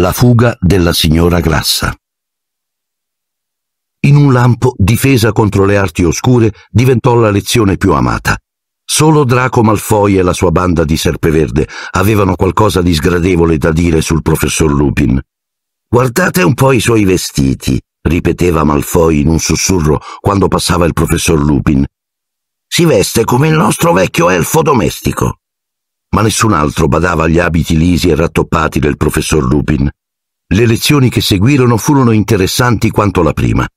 La fuga della signora Grassa. In un lampo, difesa contro le arti oscure diventò la lezione più amata. Solo Draco Malfoy e la sua banda di Serpeverde avevano qualcosa di sgradevole da dire sul professor Lupin. Guardate un po' i suoi vestiti, ripeteva Malfoy in un sussurro quando passava il professor Lupin. Si veste come il nostro vecchio elfo domestico ma nessun altro badava agli abiti lisi e rattoppati del professor Lupin. Le lezioni che seguirono furono interessanti quanto la prima.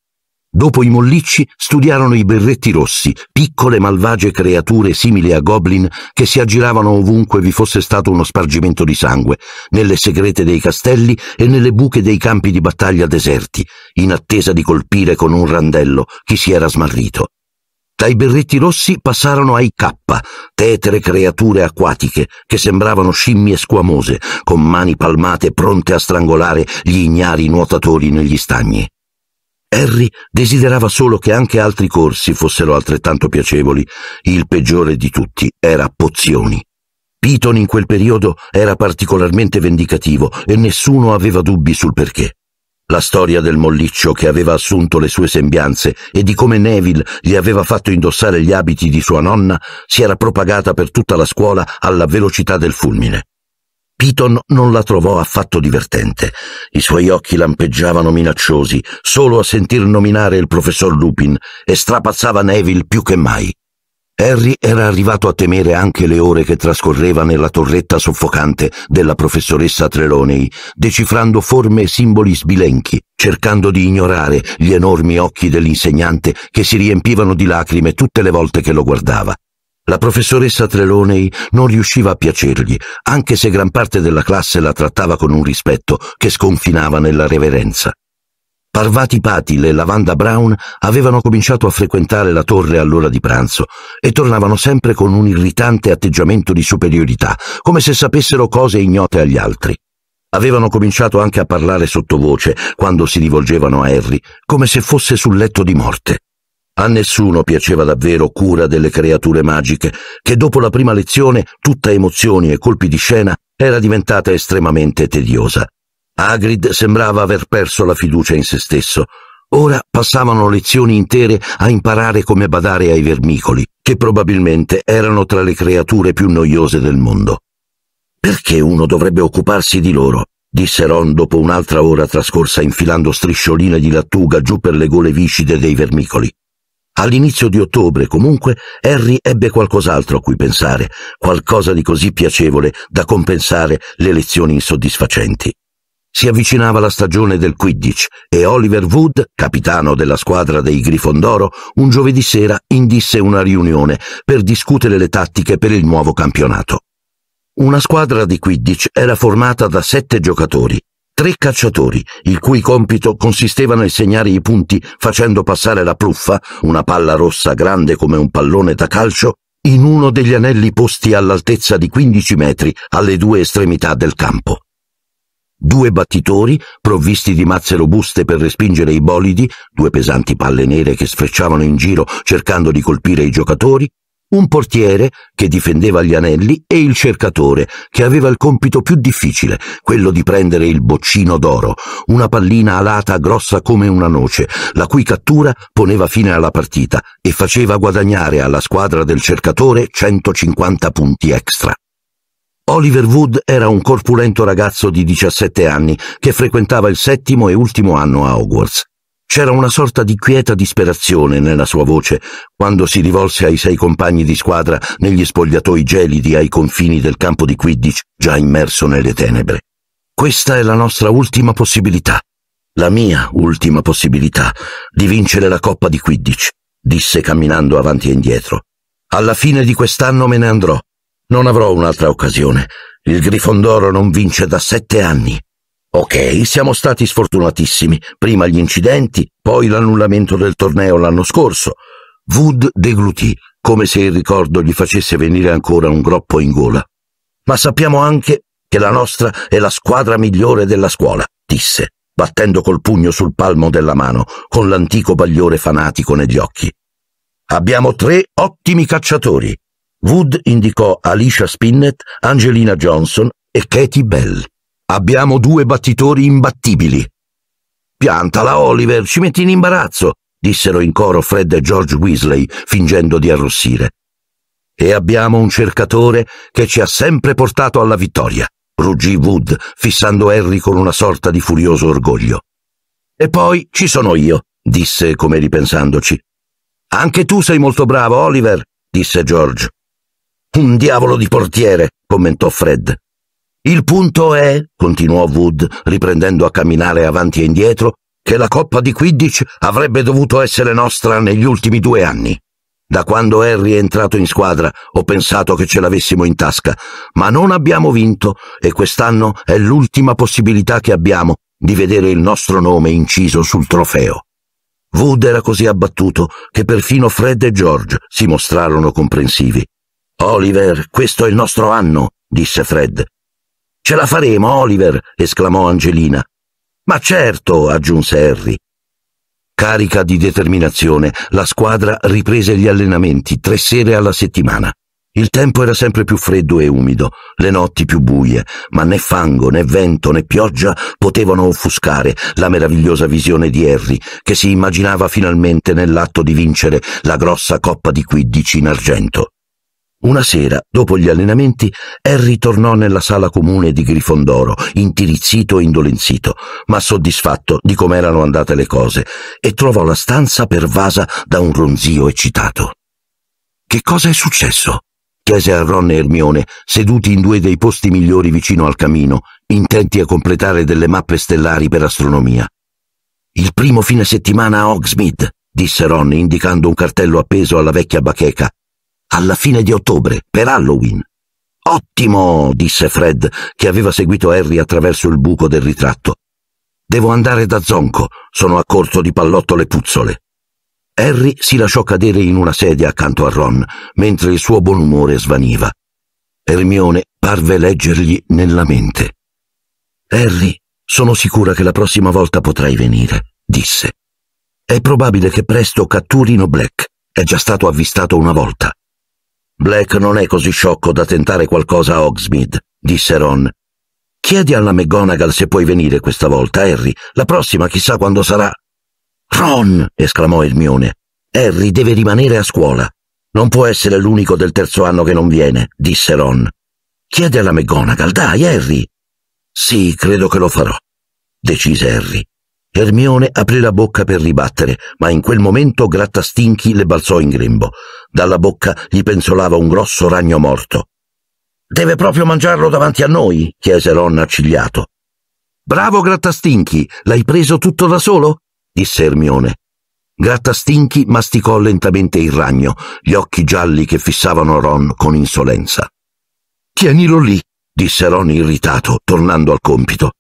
Dopo i mollicci studiarono i berretti rossi, piccole malvagie creature simili a goblin che si aggiravano ovunque vi fosse stato uno spargimento di sangue, nelle segrete dei castelli e nelle buche dei campi di battaglia deserti, in attesa di colpire con un randello chi si era smarrito. Dai berretti rossi passarono ai K, tetere creature acquatiche che sembravano scimmie squamose, con mani palmate pronte a strangolare gli ignari nuotatori negli stagni. Harry desiderava solo che anche altri corsi fossero altrettanto piacevoli. Il peggiore di tutti era Pozioni. Piton in quel periodo era particolarmente vendicativo e nessuno aveva dubbi sul perché la storia del molliccio che aveva assunto le sue sembianze e di come Neville gli aveva fatto indossare gli abiti di sua nonna si era propagata per tutta la scuola alla velocità del fulmine. Piton non la trovò affatto divertente. I suoi occhi lampeggiavano minacciosi solo a sentir nominare il professor Lupin e strapazzava Neville più che mai. Harry era arrivato a temere anche le ore che trascorreva nella torretta soffocante della professoressa Trelonei, decifrando forme e simboli sbilenchi, cercando di ignorare gli enormi occhi dell'insegnante che si riempivano di lacrime tutte le volte che lo guardava. La professoressa Trelonei non riusciva a piacergli, anche se gran parte della classe la trattava con un rispetto che sconfinava nella reverenza. Parvati Patil e Lavanda Brown avevano cominciato a frequentare la torre all'ora di pranzo e tornavano sempre con un irritante atteggiamento di superiorità, come se sapessero cose ignote agli altri. Avevano cominciato anche a parlare sottovoce quando si rivolgevano a Harry, come se fosse sul letto di morte. A nessuno piaceva davvero cura delle creature magiche, che dopo la prima lezione, tutta emozioni e colpi di scena, era diventata estremamente tediosa. Agrid sembrava aver perso la fiducia in se stesso. Ora passavano lezioni intere a imparare come badare ai vermicoli, che probabilmente erano tra le creature più noiose del mondo. Perché uno dovrebbe occuparsi di loro? disse Ron dopo un'altra ora trascorsa infilando striscioline di lattuga giù per le gole viscide dei vermicoli. All'inizio di ottobre, comunque, Harry ebbe qualcos'altro a cui pensare, qualcosa di così piacevole da compensare le lezioni insoddisfacenti. Si avvicinava la stagione del Quidditch e Oliver Wood, capitano della squadra dei Grifondoro, un giovedì sera indisse una riunione per discutere le tattiche per il nuovo campionato. Una squadra di Quidditch era formata da sette giocatori, tre cacciatori, il cui compito consisteva nel segnare i punti facendo passare la pluffa, una palla rossa grande come un pallone da calcio, in uno degli anelli posti all'altezza di 15 metri alle due estremità del campo due battitori provvisti di mazze robuste per respingere i bolidi, due pesanti palle nere che sfrecciavano in giro cercando di colpire i giocatori, un portiere che difendeva gli anelli e il cercatore che aveva il compito più difficile, quello di prendere il boccino d'oro, una pallina alata grossa come una noce, la cui cattura poneva fine alla partita e faceva guadagnare alla squadra del cercatore 150 punti extra. Oliver Wood era un corpulento ragazzo di 17 anni che frequentava il settimo e ultimo anno a Hogwarts. C'era una sorta di quieta disperazione nella sua voce quando si rivolse ai sei compagni di squadra negli spogliatoi gelidi ai confini del campo di Quidditch già immerso nelle tenebre. Questa è la nostra ultima possibilità, la mia ultima possibilità di vincere la Coppa di Quidditch, disse camminando avanti e indietro. Alla fine di quest'anno me ne andrò non avrò un'altra occasione. Il Grifondoro non vince da sette anni. Ok, siamo stati sfortunatissimi. Prima gli incidenti, poi l'annullamento del torneo l'anno scorso. Wood deglutì, come se il ricordo gli facesse venire ancora un groppo in gola. Ma sappiamo anche che la nostra è la squadra migliore della scuola, disse, battendo col pugno sul palmo della mano, con l'antico bagliore fanatico negli occhi. Abbiamo tre ottimi cacciatori, Wood indicò Alicia Spinnett, Angelina Johnson e Katie Bell. Abbiamo due battitori imbattibili. Piantala, Oliver, ci metti in imbarazzo, dissero in coro Fred e George Weasley, fingendo di arrossire. E abbiamo un cercatore che ci ha sempre portato alla vittoria, ruggì Wood, fissando Harry con una sorta di furioso orgoglio. E poi ci sono io, disse come ripensandoci. Anche tu sei molto bravo, Oliver, disse George. Un diavolo di portiere, commentò Fred. Il punto è, continuò Wood, riprendendo a camminare avanti e indietro, che la coppa di Quidditch avrebbe dovuto essere nostra negli ultimi due anni. Da quando Harry è entrato in squadra ho pensato che ce l'avessimo in tasca, ma non abbiamo vinto e quest'anno è l'ultima possibilità che abbiamo di vedere il nostro nome inciso sul trofeo. Wood era così abbattuto che perfino Fred e George si mostrarono comprensivi. Oliver, questo è il nostro anno, disse Fred. Ce la faremo, Oliver, esclamò Angelina. Ma certo, aggiunse Harry. Carica di determinazione, la squadra riprese gli allenamenti tre sere alla settimana. Il tempo era sempre più freddo e umido, le notti più buie, ma né fango, né vento, né pioggia potevano offuscare la meravigliosa visione di Harry, che si immaginava finalmente nell'atto di vincere la grossa coppa di quiddici in argento. Una sera, dopo gli allenamenti, Harry tornò nella sala comune di Grifondoro, intirizzito e indolenzito, ma soddisfatto di come erano andate le cose, e trovò la stanza pervasa da un ronzio eccitato. Che cosa è successo? chiese a Ron e Hermione, seduti in due dei posti migliori vicino al camino, intenti a completare delle mappe stellari per astronomia. Il primo fine settimana a Hogsmeade, disse Ron, indicando un cartello appeso alla vecchia bacheca, alla fine di ottobre, per Halloween. Ottimo, disse Fred, che aveva seguito Harry attraverso il buco del ritratto. Devo andare da Zonco, sono a corto di pallottole puzzole. Harry si lasciò cadere in una sedia accanto a Ron, mentre il suo buon umore svaniva. Hermione parve leggergli nella mente. Harry, sono sicura che la prossima volta potrai venire, disse. È probabile che presto catturino Black. È già stato avvistato una volta. Black non è così sciocco da tentare qualcosa a Hogsmeade, disse Ron. Chiedi alla McGonagall se puoi venire questa volta, Harry. La prossima chissà quando sarà. Ron! esclamò Hermione. Harry deve rimanere a scuola. Non può essere l'unico del terzo anno che non viene, disse Ron. Chiedi alla McGonagall, dai, Harry. Sì, credo che lo farò, decise Harry. Hermione aprì la bocca per ribattere, ma in quel momento Grattastinchi le balzò in grembo. Dalla bocca gli penzolava un grosso ragno morto. Deve proprio mangiarlo davanti a noi? chiese Ron accigliato. Bravo Grattastinchi, l'hai preso tutto da solo? disse Hermione. Grattastinchi masticò lentamente il ragno, gli occhi gialli che fissavano Ron con insolenza. Tienilo lì, disse Ron irritato, tornando al compito.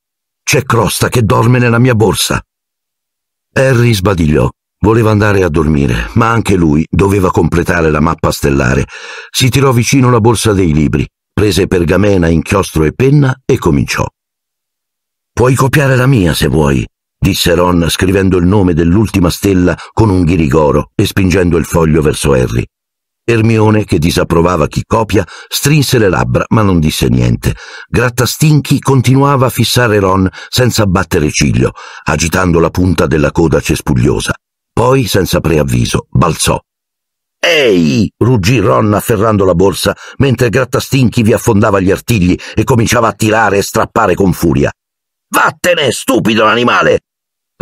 C'è Crosta che dorme nella mia borsa. Harry sbadigliò. Voleva andare a dormire, ma anche lui doveva completare la mappa stellare. Si tirò vicino la borsa dei libri, prese pergamena, inchiostro e penna e cominciò. Puoi copiare la mia se vuoi, disse Ron scrivendo il nome dell'ultima stella con un ghirigoro e spingendo il foglio verso Harry. Ermione, che disapprovava chi copia, strinse le labbra ma non disse niente. Grattastinchi continuava a fissare Ron senza battere ciglio, agitando la punta della coda cespugliosa. Poi, senza preavviso, balzò. Ehi! ruggì Ron afferrando la borsa, mentre Grattastinchi vi affondava gli artigli e cominciava a tirare e strappare con furia. Vattene, stupido animale!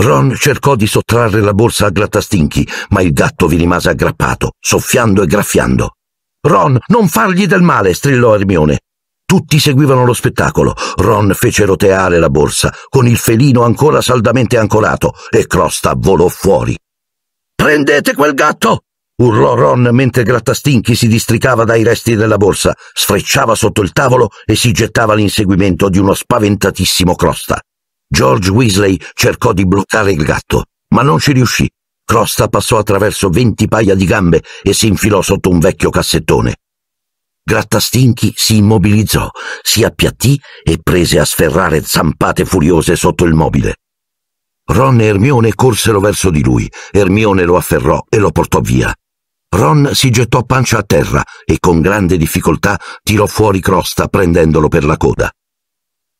Ron cercò di sottrarre la borsa a Glattastinchi, ma il gatto vi rimase aggrappato, soffiando e graffiando. Ron, non fargli del male! strillò Ermione. Tutti seguivano lo spettacolo. Ron fece roteare la borsa, con il felino ancora saldamente ancorato, e Crosta volò fuori. Prendete quel gatto! urlò Ron mentre Grattastinchi si districava dai resti della borsa, sfrecciava sotto il tavolo e si gettava all'inseguimento di uno spaventatissimo Crosta. George Weasley cercò di bloccare il gatto, ma non ci riuscì. Crosta passò attraverso venti paia di gambe e si infilò sotto un vecchio cassettone. Grattastinchi si immobilizzò, si appiattì e prese a sferrare zampate furiose sotto il mobile. Ron e Ermione corsero verso di lui. Ermione lo afferrò e lo portò via. Ron si gettò pancia a terra e con grande difficoltà tirò fuori Crosta prendendolo per la coda.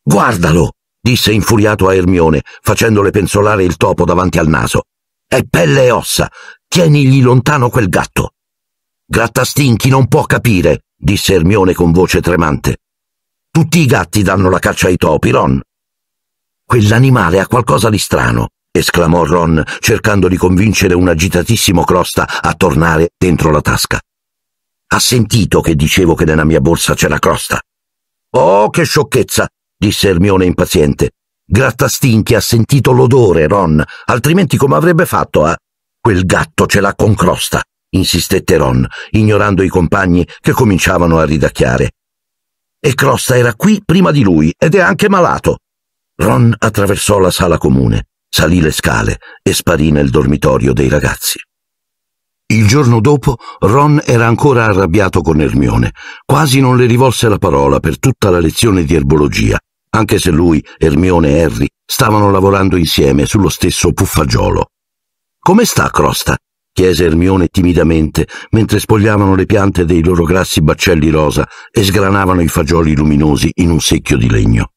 Guardalo! disse infuriato a Ermione, facendole penzolare il topo davanti al naso. È pelle e ossa. Tienigli lontano quel gatto. Grattastinchi non può capire, disse Ermione con voce tremante. Tutti i gatti danno la caccia ai topi, Ron. Quell'animale ha qualcosa di strano, esclamò Ron, cercando di convincere un agitatissimo crosta a tornare dentro la tasca. Ha sentito che dicevo che nella mia borsa c'era crosta. Oh, che sciocchezza! disse Ermione impaziente. Grattastinchi ha sentito l'odore, Ron, altrimenti come avrebbe fatto a... Quel gatto ce l'ha con crosta, insistette Ron, ignorando i compagni che cominciavano a ridacchiare. E Crosta era qui prima di lui ed è anche malato. Ron attraversò la sala comune, salì le scale e sparì nel dormitorio dei ragazzi. Il giorno dopo Ron era ancora arrabbiato con Ermione, quasi non le rivolse la parola per tutta la lezione di erbologia, anche se lui, Ermione e Harry stavano lavorando insieme sullo stesso puffagiolo. Come sta Crosta? chiese Ermione timidamente mentre spogliavano le piante dei loro grassi baccelli rosa e sgranavano i fagioli luminosi in un secchio di legno.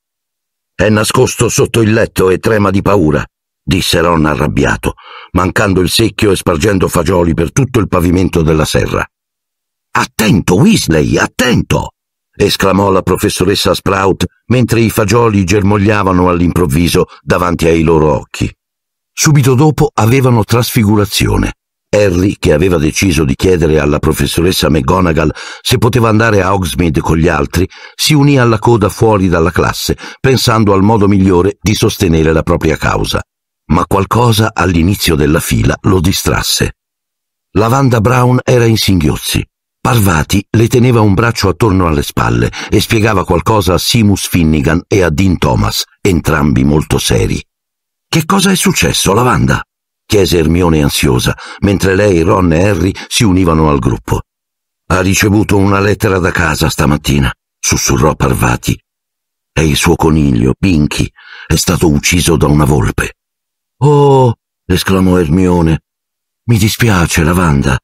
È nascosto sotto il letto e trema di paura, disse Ron arrabbiato, mancando il secchio e spargendo fagioli per tutto il pavimento della serra. Attento, Weasley, attento! esclamò la professoressa Sprout mentre i fagioli germogliavano all'improvviso davanti ai loro occhi. Subito dopo avevano trasfigurazione. Harry, che aveva deciso di chiedere alla professoressa McGonagall se poteva andare a Hogsmeade con gli altri, si unì alla coda fuori dalla classe, pensando al modo migliore di sostenere la propria causa. Ma qualcosa all'inizio della fila lo distrasse. Lavanda Brown era in singhiozzi. Parvati le teneva un braccio attorno alle spalle e spiegava qualcosa a Simus Finnigan e a Dean Thomas, entrambi molto seri. Che cosa è successo, Lavanda? chiese Ermione ansiosa, mentre lei, Ron e Harry si univano al gruppo. Ha ricevuto una lettera da casa stamattina, sussurrò Parvati. E il suo coniglio, Pinky, è stato ucciso da una volpe. Oh! esclamò Ermione. Mi dispiace, Lavanda,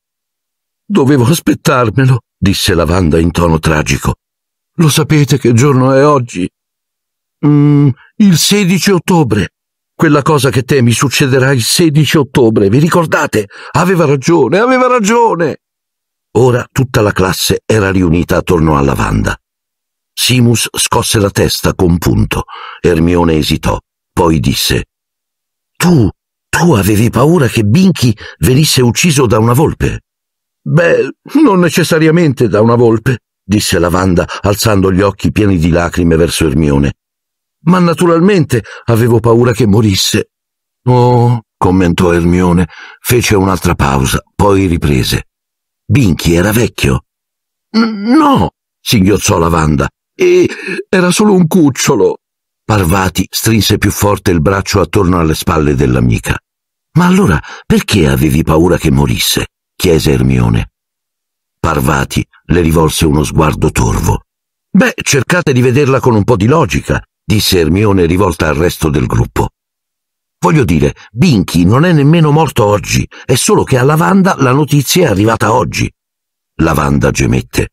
Dovevo aspettarmelo, disse la Vanda in tono tragico. Lo sapete che giorno è oggi? Mm, il 16 ottobre. Quella cosa che temi succederà il 16 ottobre, vi ricordate? Aveva ragione, aveva ragione. Ora tutta la classe era riunita attorno alla Vanda. Simus scosse la testa con punto. Ermione esitò, poi disse: Tu, tu avevi paura che Binky venisse ucciso da una volpe? Beh, non necessariamente da una volpe, disse la Vanda, alzando gli occhi pieni di lacrime verso Ermione. Ma naturalmente avevo paura che morisse. Oh, commentò Ermione, fece un'altra pausa, poi riprese. Binky era vecchio. No, singhiozzò la Vanda. E era solo un cucciolo. Parvati strinse più forte il braccio attorno alle spalle dell'amica. Ma allora perché avevi paura che morisse? chiese Ermione. Parvati le rivolse uno sguardo torvo. Beh, cercate di vederla con un po' di logica, disse Ermione rivolta al resto del gruppo. Voglio dire, Binky non è nemmeno morto oggi, è solo che a Lavanda la notizia è arrivata oggi. Lavanda gemette.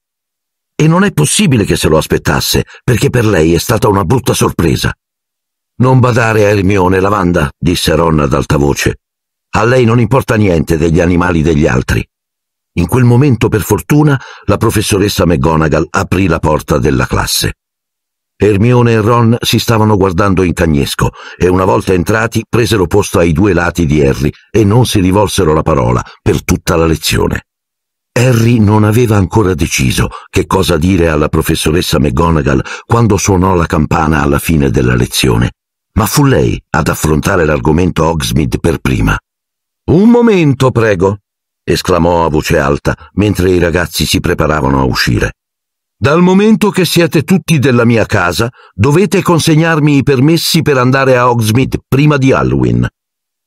E non è possibile che se lo aspettasse, perché per lei è stata una brutta sorpresa. Non badare a Ermione, Lavanda, disse Ron ad alta voce. A lei non importa niente degli animali degli altri. In quel momento, per fortuna, la professoressa McGonagall aprì la porta della classe. Ermione e Ron si stavano guardando in cagnesco e una volta entrati presero posto ai due lati di Harry e non si rivolsero la parola per tutta la lezione. Harry non aveva ancora deciso che cosa dire alla professoressa McGonagall quando suonò la campana alla fine della lezione, ma fu lei ad affrontare l'argomento Hogsmeade per prima. Un momento, prego, esclamò a voce alta mentre i ragazzi si preparavano a uscire. Dal momento che siete tutti della mia casa, dovete consegnarmi i permessi per andare a Hogsmeade prima di Halloween.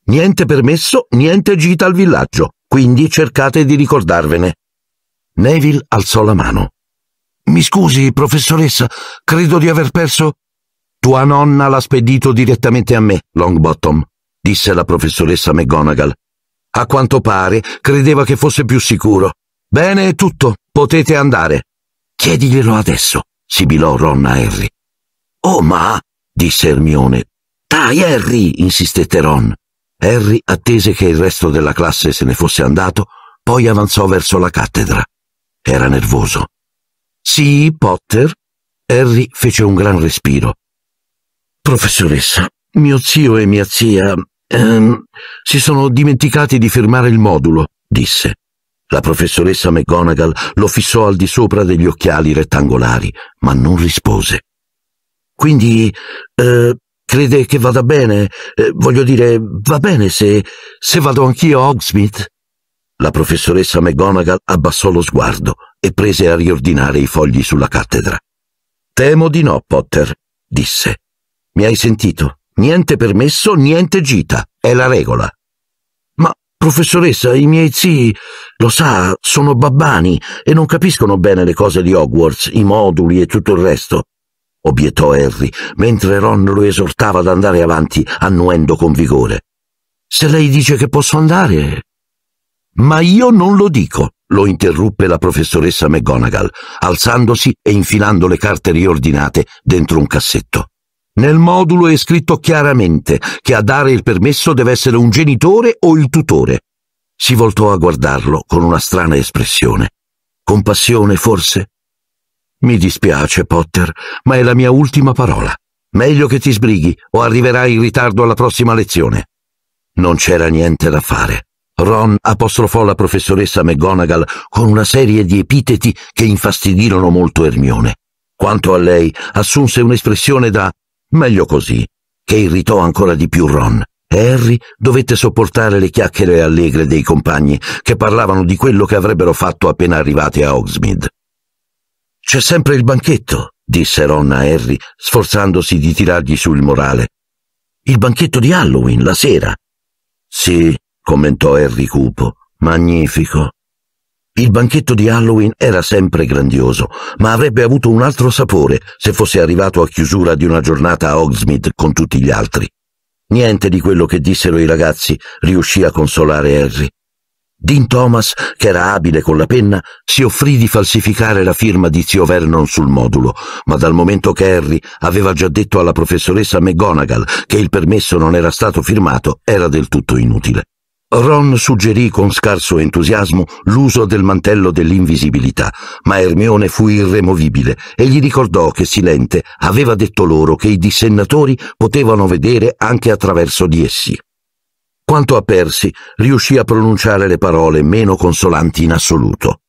Niente permesso, niente gita al villaggio, quindi cercate di ricordarvene. Neville alzò la mano. Mi scusi, professoressa, credo di aver perso. Tua nonna l'ha spedito direttamente a me, Longbottom, disse la professoressa McGonagall. A quanto pare credeva che fosse più sicuro. Bene è tutto, potete andare. Chiediglielo adesso, sibilò Ron a Harry. Oh ma, disse Ermione. Dai, Harry, insistette Ron. Harry attese che il resto della classe se ne fosse andato, poi avanzò verso la cattedra. Era nervoso. Sì, Potter? Harry fece un gran respiro. Professoressa, mio zio e mia zia Ehm, si sono dimenticati di firmare il modulo, disse. La professoressa McGonagall lo fissò al di sopra degli occhiali rettangolari, ma non rispose. Quindi, eh, crede che vada bene? Eh, voglio dire, va bene se, se vado anch'io a Hogsmeade? La professoressa McGonagall abbassò lo sguardo e prese a riordinare i fogli sulla cattedra. Temo di no, Potter, disse. Mi hai sentito? Niente permesso, niente gita. È la regola. Ma, professoressa, i miei zii, lo sa, sono babbani e non capiscono bene le cose di Hogwarts, i moduli e tutto il resto obiettò Harry, mentre Ron lo esortava ad andare avanti, annuendo con vigore. Se lei dice che posso andare. Ma io non lo dico, lo interruppe la professoressa McGonagall, alzandosi e infilando le carte riordinate dentro un cassetto. Nel modulo è scritto chiaramente che a dare il permesso deve essere un genitore o il tutore. Si voltò a guardarlo con una strana espressione. Compassione, forse? Mi dispiace, Potter, ma è la mia ultima parola. Meglio che ti sbrighi o arriverai in ritardo alla prossima lezione. Non c'era niente da fare. Ron apostrofò la professoressa McGonagall con una serie di epiteti che infastidirono molto Ermione. Quanto a lei, assunse un'espressione da Meglio così, che irritò ancora di più Ron. E Harry dovette sopportare le chiacchiere allegre dei compagni che parlavano di quello che avrebbero fatto appena arrivati a Hogsmeade. C'è sempre il banchetto, disse Ron a Harry, sforzandosi di tirargli sul morale. Il banchetto di Halloween, la sera. Sì, commentò Harry cupo. Magnifico. Il banchetto di Halloween era sempre grandioso, ma avrebbe avuto un altro sapore se fosse arrivato a chiusura di una giornata a Hogsmeade con tutti gli altri. Niente di quello che dissero i ragazzi riuscì a consolare Harry. Dean Thomas, che era abile con la penna, si offrì di falsificare la firma di zio Vernon sul modulo, ma dal momento che Harry aveva già detto alla professoressa McGonagall che il permesso non era stato firmato, era del tutto inutile. Ron suggerì con scarso entusiasmo l'uso del mantello dell'invisibilità, ma Hermione fu irremovibile e gli ricordò che Silente aveva detto loro che i dissennatori potevano vedere anche attraverso di essi. Quanto a Percy, riuscì a pronunciare le parole meno consolanti in assoluto.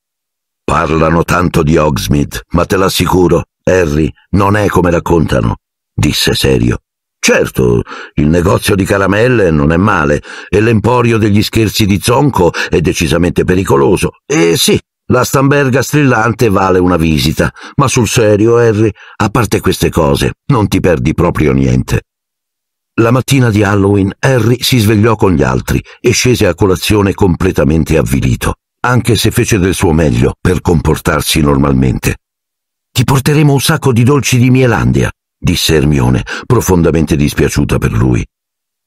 Parlano tanto di Hogsmeade, ma te l'assicuro, Harry non è come raccontano, disse serio. Certo, il negozio di caramelle non è male e l'emporio degli scherzi di Zonco è decisamente pericoloso. E sì, la stamberga strillante vale una visita, ma sul serio, Harry, a parte queste cose, non ti perdi proprio niente. La mattina di Halloween Harry si svegliò con gli altri e scese a colazione completamente avvilito, anche se fece del suo meglio per comportarsi normalmente. Ti porteremo un sacco di dolci di Mielandia, disse Ermione, profondamente dispiaciuta per lui.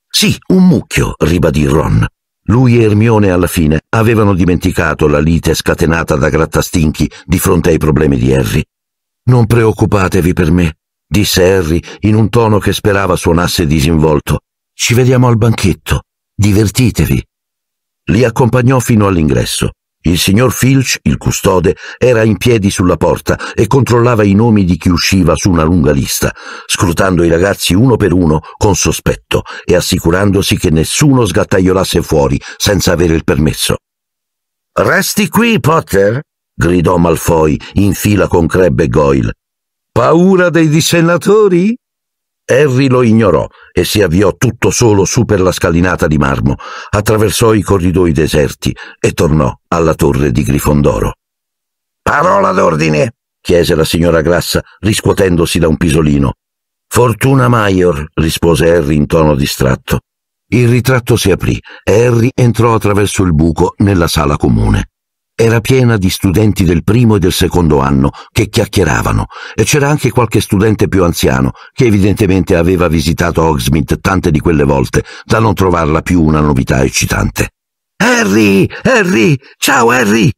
Sì, un mucchio, ribadì Ron. Lui e Ermione alla fine avevano dimenticato la lite scatenata da Grattastinchi di fronte ai problemi di Harry. Non preoccupatevi per me, disse Harry in un tono che sperava suonasse disinvolto. Ci vediamo al banchetto. Divertitevi. Li accompagnò fino all'ingresso. Il signor Filch, il custode, era in piedi sulla porta e controllava i nomi di chi usciva su una lunga lista, scrutando i ragazzi uno per uno con sospetto e assicurandosi che nessuno sgattaiolasse fuori senza avere il permesso. Resti qui, Potter! gridò Malfoy in fila con Crabbe e Goyle. Paura dei dissennatori? Harry lo ignorò e si avviò tutto solo su per la scalinata di marmo, attraversò i corridoi deserti e tornò alla torre di Grifondoro. Parola d'ordine, chiese la signora Grassa, riscuotendosi da un pisolino. Fortuna Maior, rispose Harry in tono distratto. Il ritratto si aprì e Harry entrò attraverso il buco nella sala comune era piena di studenti del primo e del secondo anno che chiacchieravano e c'era anche qualche studente più anziano che evidentemente aveva visitato Hogsmeade tante di quelle volte da non trovarla più una novità eccitante. Harry! Harry! Ciao Harry!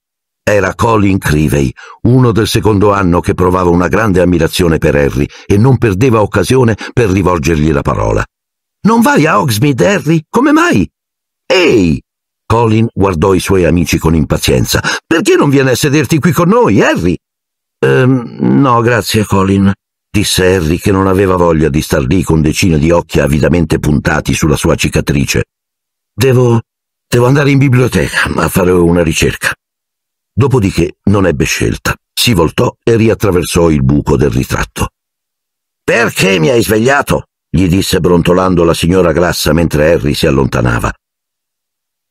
Era Colin Crivey, uno del secondo anno che provava una grande ammirazione per Harry e non perdeva occasione per rivolgergli la parola. Non vai a Hogsmeade, Harry? Come mai? Ehi! Colin guardò i suoi amici con impazienza. Perché non vieni a sederti qui con noi, Harry? Ehm, no, grazie, Colin, disse Harry che non aveva voglia di star lì con decine di occhi avidamente puntati sulla sua cicatrice. Devo. devo andare in biblioteca a fare una ricerca. Dopodiché non ebbe scelta. Si voltò e riattraversò il buco del ritratto. Perché mi hai svegliato? gli disse brontolando la signora Glassa mentre Harry si allontanava.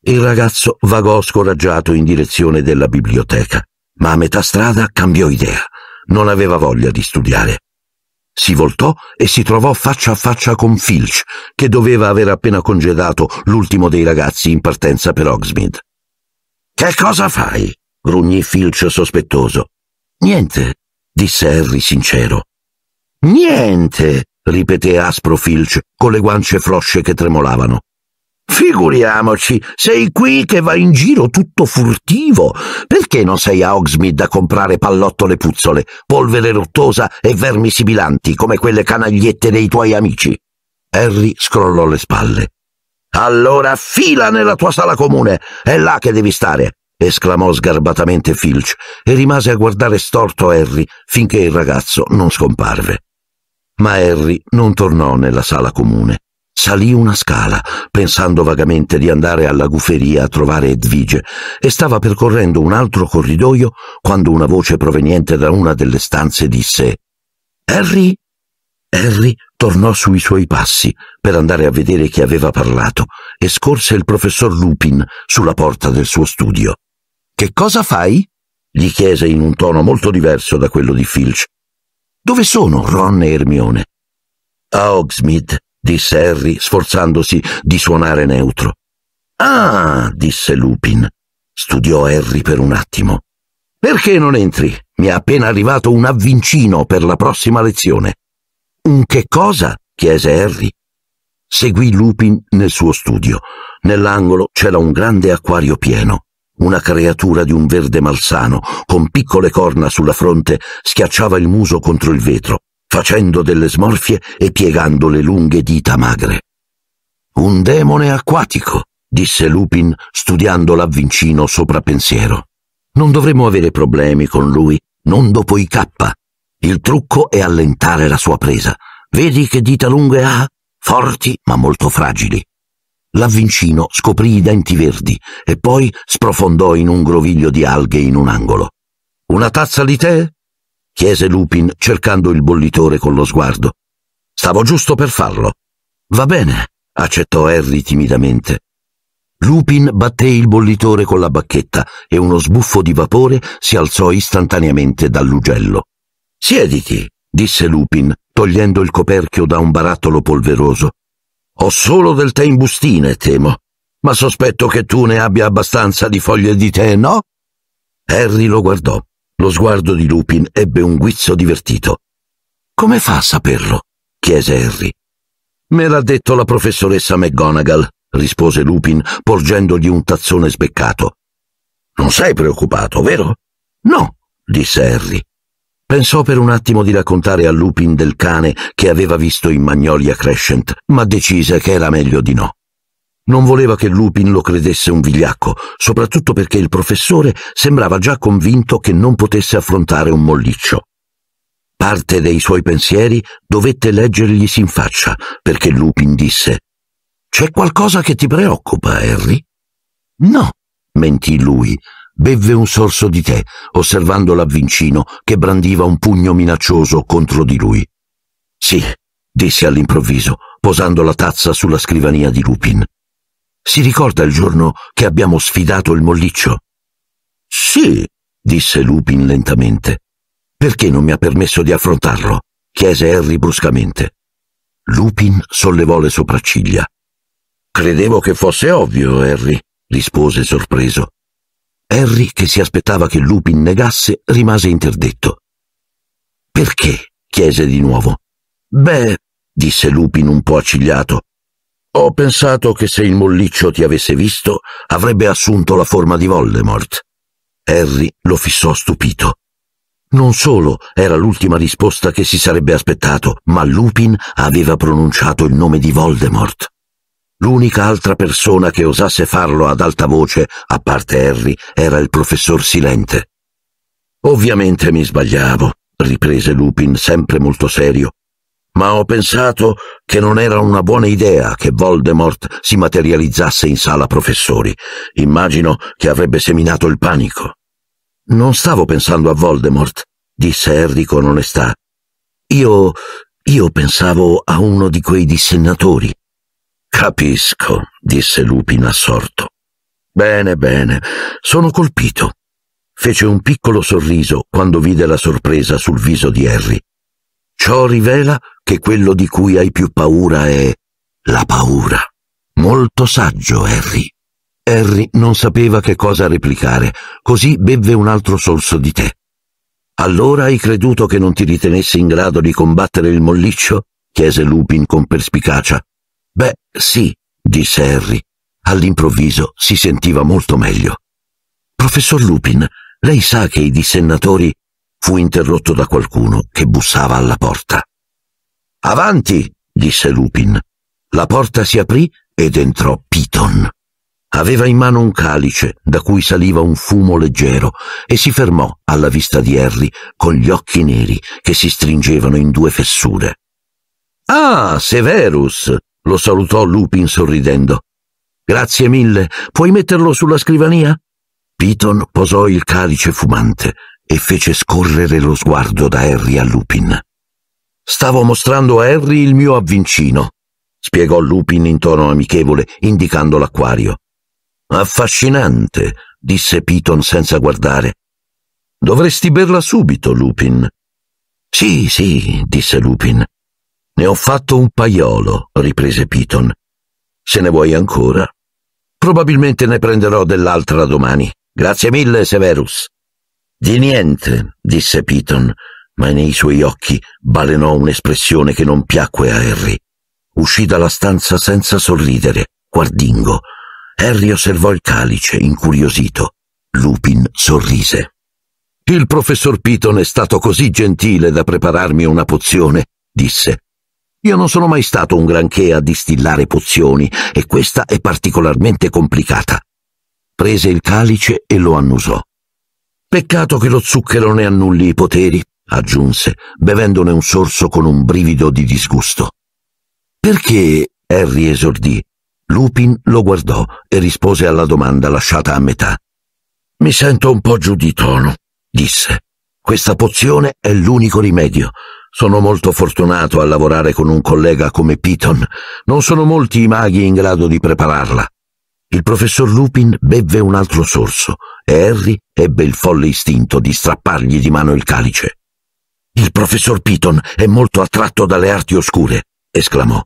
Il ragazzo vagò scoraggiato in direzione della biblioteca, ma a metà strada cambiò idea. Non aveva voglia di studiare. Si voltò e si trovò faccia a faccia con Filch, che doveva aver appena congedato l'ultimo dei ragazzi in partenza per Hogsmeade. Che cosa fai? grugnì Filch sospettoso. Niente, disse Harry sincero. Niente, ripeté aspro Filch, con le guance flosce che tremolavano. Figuriamoci, sei qui che va in giro tutto furtivo. Perché non sei a Oxmid a comprare pallottole puzzole, polvere rottosa e vermi sibilanti come quelle canagliette dei tuoi amici? Harry scrollò le spalle. Allora fila nella tua sala comune, è là che devi stare, esclamò sgarbatamente Filch e rimase a guardare storto Harry finché il ragazzo non scomparve. Ma Harry non tornò nella sala comune. Salì una scala, pensando vagamente di andare alla guferia a trovare Edvige, e stava percorrendo un altro corridoio quando una voce proveniente da una delle stanze disse Harry? Harry tornò sui suoi passi per andare a vedere chi aveva parlato e scorse il professor Lupin sulla porta del suo studio. Che cosa fai? gli chiese in un tono molto diverso da quello di Filch. Dove sono Ron e Hermione?» A Hogsmeade, disse Harry, sforzandosi di suonare neutro. Ah, disse Lupin. Studiò Harry per un attimo. Perché non entri? Mi è appena arrivato un avvincino per la prossima lezione. Un che cosa? chiese Harry. Seguì Lupin nel suo studio. Nell'angolo c'era un grande acquario pieno. Una creatura di un verde malsano, con piccole corna sulla fronte, schiacciava il muso contro il vetro facendo delle smorfie e piegando le lunghe dita magre. Un demone acquatico, disse Lupin, studiando l'avvincino sopra pensiero. Non dovremmo avere problemi con lui, non dopo i K. Il trucco è allentare la sua presa. Vedi che dita lunghe ha? Forti ma molto fragili. L'avvincino scoprì i denti verdi e poi sprofondò in un groviglio di alghe in un angolo. Una tazza di tè? chiese Lupin cercando il bollitore con lo sguardo. Stavo giusto per farlo. Va bene, accettò Harry timidamente. Lupin batté il bollitore con la bacchetta e uno sbuffo di vapore si alzò istantaneamente dall'ugello. Siediti, disse Lupin, togliendo il coperchio da un barattolo polveroso. Ho solo del tè in bustine, temo, ma sospetto che tu ne abbia abbastanza di foglie di tè, no? Harry lo guardò. Lo sguardo di Lupin ebbe un guizzo divertito. Come fa a saperlo? chiese Harry. Me l'ha detto la professoressa McGonagall, rispose Lupin, porgendogli un tazzone sbeccato. Non sei preoccupato, vero? No, disse Harry. Pensò per un attimo di raccontare a Lupin del cane che aveva visto in Magnolia Crescent, ma decise che era meglio di no. Non voleva che Lupin lo credesse un vigliacco, soprattutto perché il professore sembrava già convinto che non potesse affrontare un molliccio. Parte dei suoi pensieri dovette leggerglisi in faccia, perché Lupin disse C'è qualcosa che ti preoccupa, Harry? No, mentì lui. Bevve un sorso di tè, osservando l'avvincino che brandiva un pugno minaccioso contro di lui. Sì, disse all'improvviso, posando la tazza sulla scrivania di Lupin. Si ricorda il giorno che abbiamo sfidato il molliccio? Sì, disse Lupin lentamente. Perché non mi ha permesso di affrontarlo? chiese Harry bruscamente. Lupin sollevò le sopracciglia. Credevo che fosse ovvio, Harry, rispose sorpreso. Harry, che si aspettava che Lupin negasse, rimase interdetto. Perché? chiese di nuovo. Beh, disse Lupin un po' accigliato, ho pensato che se il molliccio ti avesse visto, avrebbe assunto la forma di Voldemort. Harry lo fissò stupito. Non solo era l'ultima risposta che si sarebbe aspettato, ma Lupin aveva pronunciato il nome di Voldemort. L'unica altra persona che osasse farlo ad alta voce, a parte Harry, era il professor Silente. Ovviamente mi sbagliavo, riprese Lupin sempre molto serio, ma ho pensato che non era una buona idea che Voldemort si materializzasse in sala professori. Immagino che avrebbe seminato il panico. Non stavo pensando a Voldemort, disse Harry con onestà. Io. io pensavo a uno di quei dissennatori. Capisco, disse Lupin assorto. Bene, bene, sono colpito. Fece un piccolo sorriso quando vide la sorpresa sul viso di Harry. Ciò rivela che quello di cui hai più paura è la paura. Molto saggio, Harry. Harry non sapeva che cosa replicare, così bevve un altro sorso di tè. Allora hai creduto che non ti ritenessi in grado di combattere il molliccio? chiese Lupin con perspicacia. Beh, sì, disse Harry. All'improvviso si sentiva molto meglio. Professor Lupin, lei sa che i dissennatori fu interrotto da qualcuno che bussava alla porta. Avanti! disse Lupin. La porta si aprì ed entrò Piton. Aveva in mano un calice da cui saliva un fumo leggero e si fermò alla vista di Harry con gli occhi neri che si stringevano in due fessure. Ah, Severus! lo salutò Lupin sorridendo. Grazie mille, puoi metterlo sulla scrivania? Piton posò il calice fumante e fece scorrere lo sguardo da Harry a Lupin. Stavo mostrando a Harry il mio avvincino, spiegò Lupin in tono amichevole, indicando l'acquario. Affascinante, disse Piton senza guardare. Dovresti berla subito, Lupin. Sì, sì, disse Lupin. Ne ho fatto un paiolo, riprese Piton. Se ne vuoi ancora? Probabilmente ne prenderò dell'altra domani. Grazie mille, Severus. Di niente, disse Piton, ma nei suoi occhi balenò un'espressione che non piacque a Harry. Uscì dalla stanza senza sorridere, guardingo. Harry osservò il calice, incuriosito. Lupin sorrise. Il professor Piton è stato così gentile da prepararmi una pozione, disse. Io non sono mai stato un granché a distillare pozioni e questa è particolarmente complicata. Prese il calice e lo annusò. Peccato che lo zucchero ne annulli i poteri, aggiunse, bevendone un sorso con un brivido di disgusto. Perché? Harry esordì. Lupin lo guardò e rispose alla domanda lasciata a metà. Mi sento un po' giù di tono, disse. Questa pozione è l'unico rimedio. Sono molto fortunato a lavorare con un collega come Piton. Non sono molti i maghi in grado di prepararla. Il professor Lupin bevve un altro sorso e Harry ebbe il folle istinto di strappargli di mano il calice. Il professor Piton è molto attratto dalle arti oscure, esclamò.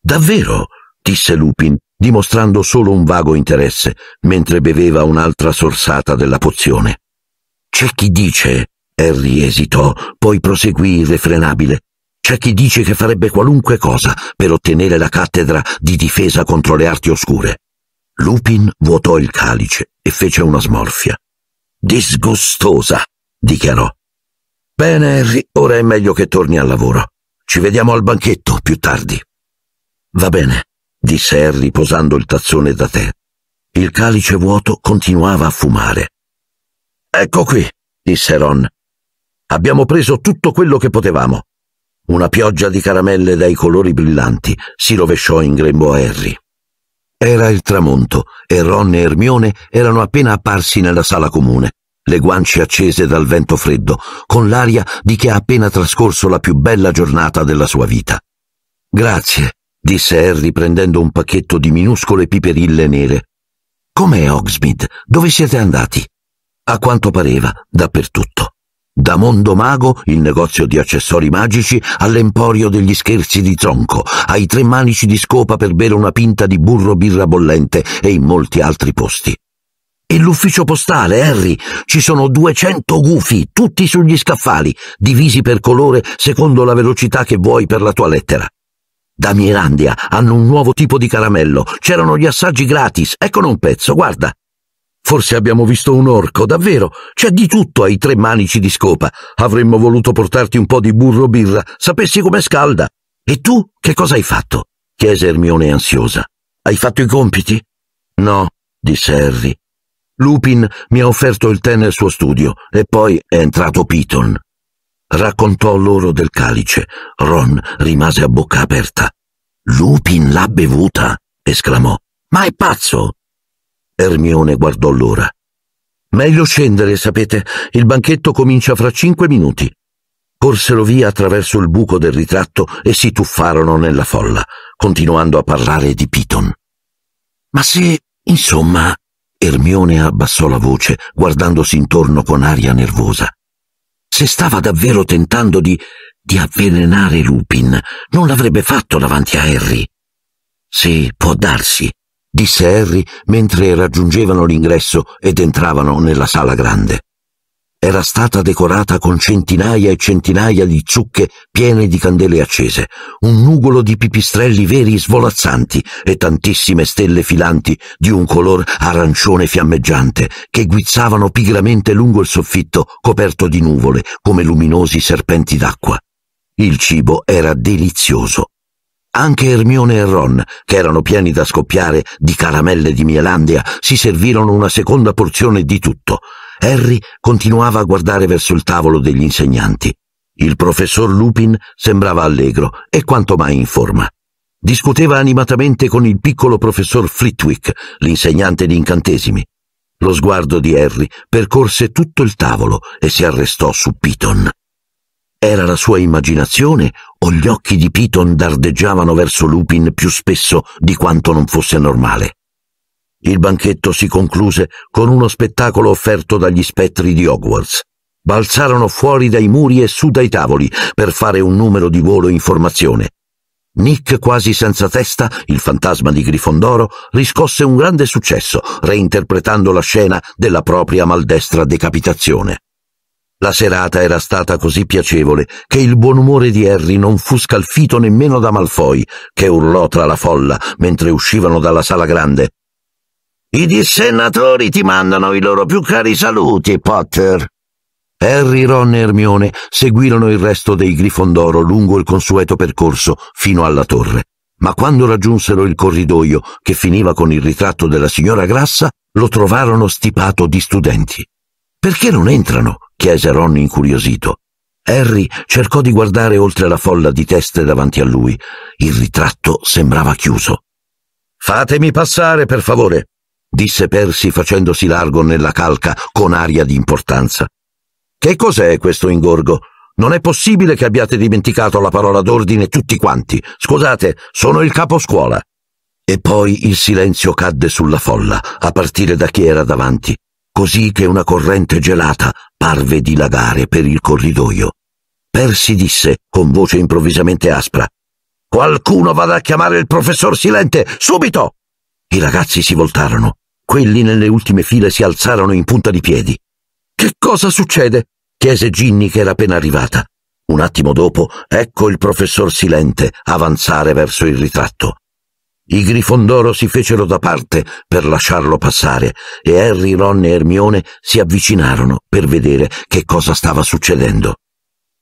Davvero? disse Lupin, dimostrando solo un vago interesse, mentre beveva un'altra sorsata della pozione. C'è chi dice, Harry esitò, poi proseguì irrefrenabile. C'è chi dice che farebbe qualunque cosa per ottenere la cattedra di difesa contro le arti oscure. Lupin vuotò il calice e fece una smorfia. Disgustosa, dichiarò. Bene, Harry, ora è meglio che torni al lavoro. Ci vediamo al banchetto più tardi. Va bene, disse Harry posando il tazzone da tè. Il calice vuoto continuava a fumare. Ecco qui, disse Ron. Abbiamo preso tutto quello che potevamo. Una pioggia di caramelle dai colori brillanti si rovesciò in grembo a Harry. Era il tramonto e Ron e Ermione erano appena apparsi nella sala comune, le guance accese dal vento freddo, con l'aria di chi ha appena trascorso la più bella giornata della sua vita. Grazie, disse Harry prendendo un pacchetto di minuscole piperille nere. Com'è Hogsmeade? Dove siete andati? A quanto pareva, dappertutto. Da Mondo Mago, il negozio di accessori magici, all'emporio degli scherzi di tronco, ai tre manici di scopa per bere una pinta di burro birra bollente e in molti altri posti. E l'ufficio postale, Harry, ci sono 200 gufi, tutti sugli scaffali, divisi per colore secondo la velocità che vuoi per la tua lettera. Da Mirandia hanno un nuovo tipo di caramello, c'erano gli assaggi gratis, eccone un pezzo, guarda. Forse abbiamo visto un orco, davvero. C'è di tutto ai tre manici di scopa. Avremmo voluto portarti un po' di burro birra, sapessi com'è scalda. E tu che cosa hai fatto? chiese Ermione ansiosa. Hai fatto i compiti? No, disse Harry. Lupin mi ha offerto il tè nel suo studio e poi è entrato Piton. Raccontò loro del calice. Ron rimase a bocca aperta. Lupin l'ha bevuta, esclamò. Ma è pazzo! Ermione guardò l'ora. Meglio scendere, sapete, il banchetto comincia fra cinque minuti. Corsero via attraverso il buco del ritratto e si tuffarono nella folla, continuando a parlare di Piton. Ma se, insomma, Ermione abbassò la voce, guardandosi intorno con aria nervosa. Se stava davvero tentando di, di avvelenare Lupin, non l'avrebbe fatto davanti a Harry. Sì, può darsi, disse Harry mentre raggiungevano l'ingresso ed entravano nella sala grande. Era stata decorata con centinaia e centinaia di zucche piene di candele accese, un nugolo di pipistrelli veri svolazzanti e tantissime stelle filanti di un color arancione fiammeggiante che guizzavano pigramente lungo il soffitto coperto di nuvole come luminosi serpenti d'acqua. Il cibo era delizioso anche Ermione e Ron, che erano pieni da scoppiare di caramelle di Mielandia, si servirono una seconda porzione di tutto. Harry continuava a guardare verso il tavolo degli insegnanti. Il professor Lupin sembrava allegro e quanto mai in forma. Discuteva animatamente con il piccolo professor Flitwick, l'insegnante di incantesimi. Lo sguardo di Harry percorse tutto il tavolo e si arrestò su Piton. Era la sua immaginazione o gli occhi di Piton dardeggiavano verso Lupin più spesso di quanto non fosse normale? Il banchetto si concluse con uno spettacolo offerto dagli spettri di Hogwarts. Balzarono fuori dai muri e su dai tavoli per fare un numero di volo in formazione. Nick quasi senza testa, il fantasma di Grifondoro, riscosse un grande successo, reinterpretando la scena della propria maldestra decapitazione. La serata era stata così piacevole che il buon umore di Harry non fu scalfito nemmeno da Malfoy, che urlò tra la folla mentre uscivano dalla sala grande. I dissennatori ti mandano i loro più cari saluti, Potter. Harry, Ron e Hermione seguirono il resto dei Grifondoro lungo il consueto percorso fino alla torre. Ma quando raggiunsero il corridoio che finiva con il ritratto della signora Grassa, lo trovarono stipato di studenti. Perché non entrano? chiese Ron incuriosito. Harry cercò di guardare oltre la folla di teste davanti a lui. Il ritratto sembrava chiuso. Fatemi passare, per favore, disse Percy facendosi largo nella calca con aria di importanza. Che cos'è questo ingorgo? Non è possibile che abbiate dimenticato la parola d'ordine tutti quanti. Scusate, sono il caposcuola. E poi il silenzio cadde sulla folla, a partire da chi era davanti così che una corrente gelata parve dilagare per il corridoio. Persi disse, con voce improvvisamente aspra, Qualcuno vada a chiamare il professor Silente, subito! I ragazzi si voltarono. Quelli nelle ultime file si alzarono in punta di piedi. Che cosa succede? chiese Ginny che era appena arrivata. Un attimo dopo, ecco il professor Silente avanzare verso il ritratto. I Grifondoro si fecero da parte per lasciarlo passare e Harry, Ron e Hermione si avvicinarono per vedere che cosa stava succedendo.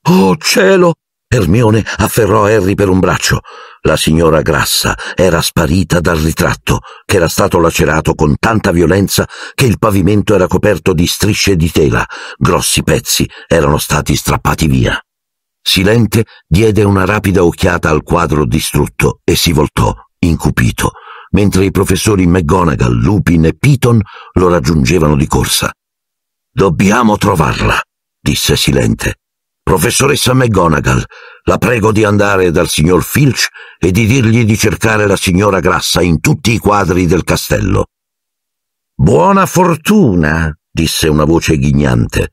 Oh cielo! Hermione afferrò Harry per un braccio. La signora Grassa era sparita dal ritratto, che era stato lacerato con tanta violenza che il pavimento era coperto di strisce di tela. Grossi pezzi erano stati strappati via. Silente diede una rapida occhiata al quadro distrutto e si voltò incupito, mentre i professori McGonagall, Lupin e Piton lo raggiungevano di corsa. Dobbiamo trovarla, disse silente. Professoressa McGonagall, la prego di andare dal signor Filch e di dirgli di cercare la signora Grassa in tutti i quadri del castello. Buona fortuna, disse una voce ghignante.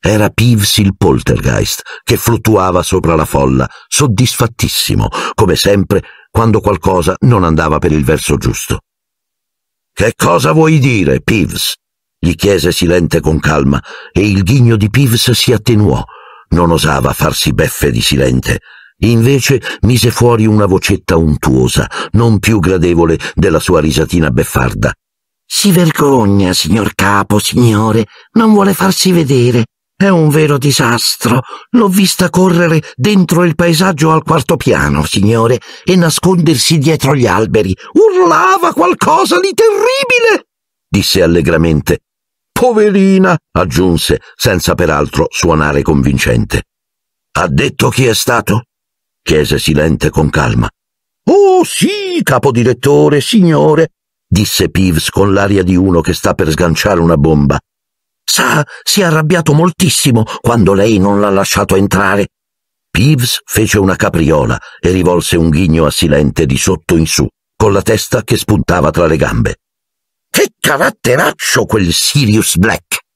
Era Peeves il poltergeist, che fluttuava sopra la folla, soddisfattissimo, come sempre, quando qualcosa non andava per il verso giusto. Che cosa vuoi dire, Peeves? gli chiese Silente con calma, e il ghigno di Peeves si attenuò. Non osava farsi beffe di Silente. Invece mise fuori una vocetta untuosa, non più gradevole della sua risatina beffarda. Si vergogna, signor capo, signore, non vuole farsi vedere. È un vero disastro. L'ho vista correre dentro il paesaggio al quarto piano, signore, e nascondersi dietro gli alberi. Urlava qualcosa di terribile, disse allegramente. Poverina, aggiunse, senza peraltro suonare convincente. Ha detto chi è stato? chiese silente con calma. Oh sì, capodirettore, signore, disse Peeves con l'aria di uno che sta per sganciare una bomba. Sa, si è arrabbiato moltissimo quando lei non l'ha lasciato entrare. Peeves fece una capriola e rivolse un ghigno a Silente di sotto in su, con la testa che spuntava tra le gambe. Che caratteraccio quel Sirius Black!